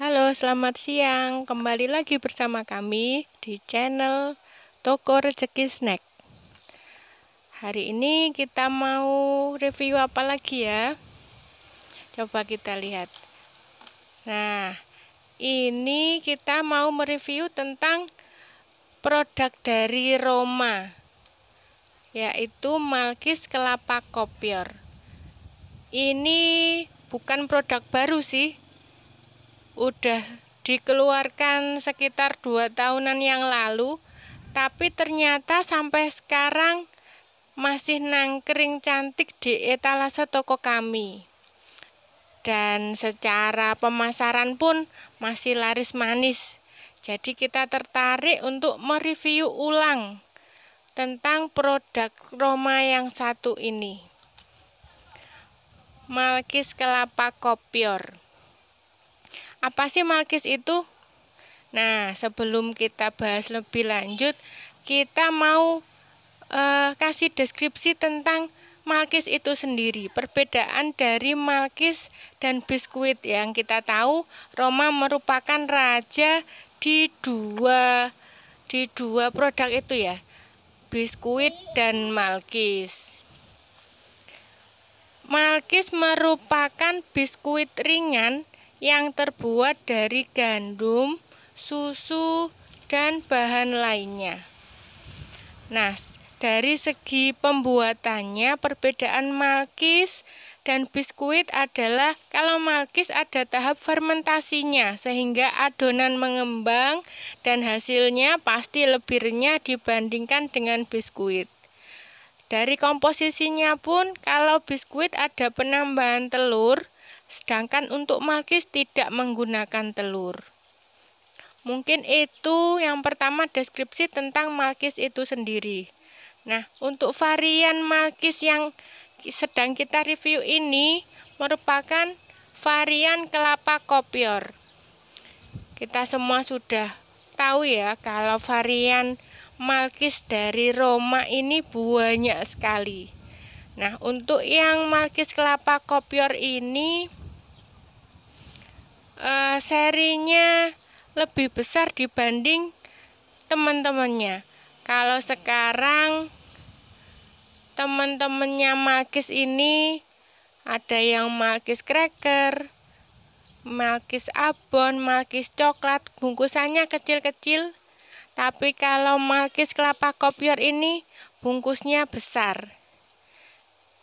Halo, selamat siang. Kembali lagi bersama kami di channel Toko Rezeki Snack. Hari ini kita mau review apa lagi ya? Coba kita lihat. Nah, ini kita mau mereview tentang produk dari Roma yaitu Malkis kelapa kopior. Ini bukan produk baru sih, udah dikeluarkan sekitar dua tahunan yang lalu, tapi ternyata sampai sekarang masih nangkring cantik di etalase toko kami. Dan secara pemasaran pun masih laris manis. Jadi kita tertarik untuk mereview ulang tentang produk Roma yang satu ini. Malkis kelapa kopior. Apa sih malkis itu? Nah, sebelum kita bahas lebih lanjut, kita mau eh, kasih deskripsi tentang malkis itu sendiri. Perbedaan dari malkis dan biskuit yang kita tahu Roma merupakan raja di dua di dua produk itu ya. Biskuit dan malkis. Malkis merupakan biskuit ringan yang terbuat dari gandum, susu, dan bahan lainnya. Nah, dari segi pembuatannya perbedaan malkis dan biskuit adalah kalau malkis ada tahap fermentasinya sehingga adonan mengembang dan hasilnya pasti lebih renyah dibandingkan dengan biskuit. Dari komposisinya pun kalau biskuit ada penambahan telur, Sedangkan untuk malkis tidak menggunakan telur. Mungkin itu yang pertama deskripsi tentang malkis itu sendiri. Nah, untuk varian malkis yang sedang kita review ini merupakan varian kelapa kopior. Kita semua sudah tahu ya kalau varian malkis dari Roma ini banyak sekali. Nah, untuk yang malkis kelapa kopior ini uh, eh, serinya lebih besar dibanding teman-temannya. Kalau sekarang teman-temannya Malkis ini ada yang Malkis cracker, Malkis abon, Malkis coklat, bungkusannya kecil-kecil. Tapi kalau Malkis kelapa kopior ini bungkusnya besar.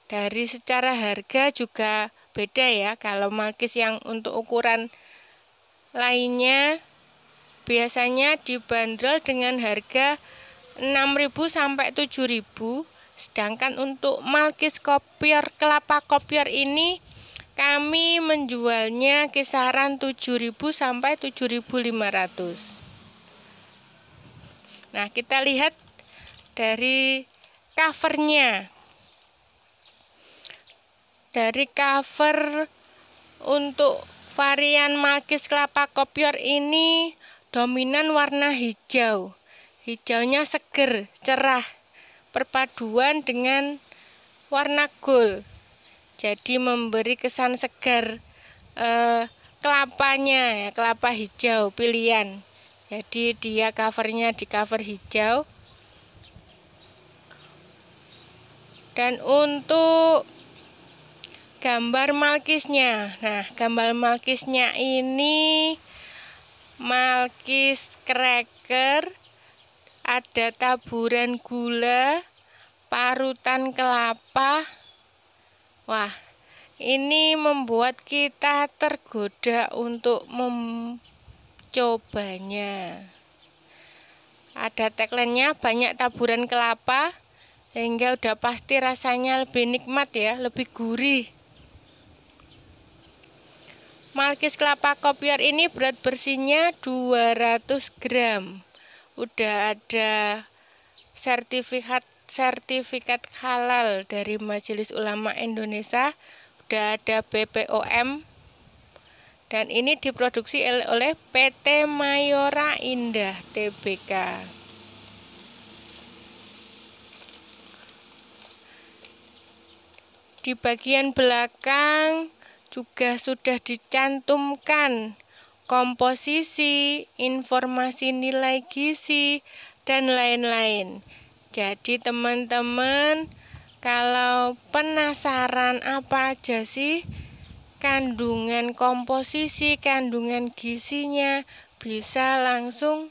Dari secara harga juga beda ya kalau Malkis yang untuk ukuran lainnya biasanya dibanderol dengan harga 6.000 sampai 7.000 sedangkan untuk malkis kopior kelapa kopior ini kami menjualnya kisaran 7.000 sampai 7.500 nah kita lihat dari covernya dari cover untuk Varian Malkis kelapa kopior ini dominan warna hijau. Hijaunya seger, cerah. Perpaduan dengan warna gold. Jadi memberi kesan segar eh, kelapanya, ya, kelapa hijau pilihan. Jadi dia covernya di cover hijau. Dan untuk gambar malkisnya. Nah, gambar malkisnya ini malkis cracker, ada taburan gula, parutan kelapa. Wah, ini membuat kita tergoda untuk mencobanya. Ada tagline-nya banyak taburan kelapa sehingga udah pasti rasanya lebih nikmat ya, lebih gurih. Malkis kelapa kopior ini berat bersihnya 200 gram. Udah ada sertifikat sertifikat halal dari Majelis Ulama Indonesia, udah ada BPOM dan ini diproduksi oleh PT Mayora Indah TBK. Di bagian belakang juga sudah dicantumkan komposisi, informasi nilai gizi, dan lain-lain. Jadi teman-teman kalau penasaran apa aja sih kandungan komposisi, kandungan gizinya bisa langsung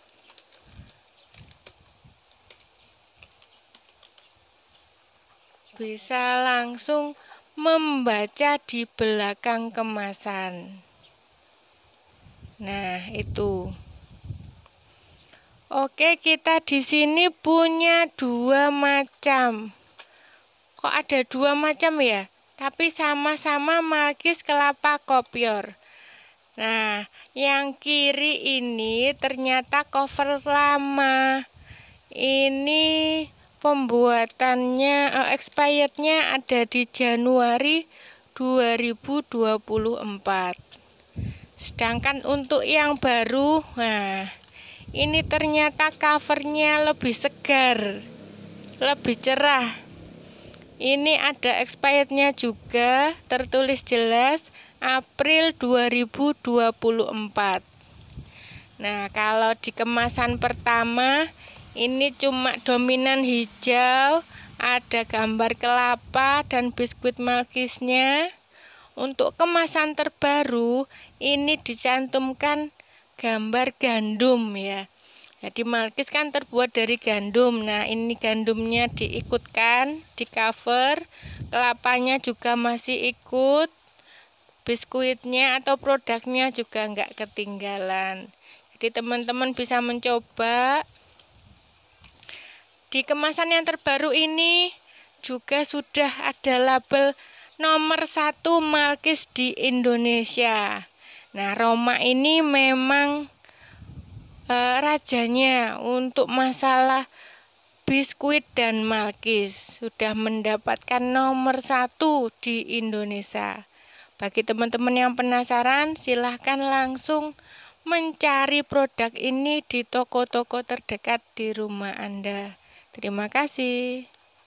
bisa langsung membaca di belakang kemasan. Nah, itu. Oke, kita di sini punya dua macam. Kok ada dua macam ya? Tapi sama-sama markis kelapa kopior. Nah, yang kiri ini ternyata cover lama. Ini Pembuatannya uh, expirednya ada di Januari 2024. Sedangkan untuk yang baru, nah ini ternyata covernya lebih segar, lebih cerah. Ini ada expirednya juga, tertulis jelas April 2024. Nah, kalau di kemasan pertama ini cuma dominan hijau ada gambar kelapa dan biskuit malkisnya untuk kemasan terbaru ini dicantumkan gambar gandum ya jadi malkis kan terbuat dari gandum nah ini gandumnya diikutkan di cover kelapanya juga masih ikut biskuitnya atau produknya juga nggak ketinggalan jadi teman-teman bisa mencoba di kemasan yang terbaru ini juga sudah ada label nomor satu Malkis di Indonesia. Nah, Roma ini memang e, rajanya untuk masalah biskuit dan Malkis. Sudah mendapatkan nomor satu di Indonesia. Bagi teman-teman yang penasaran, silahkan langsung mencari produk ini di toko-toko terdekat di rumah Anda. Terima kasih.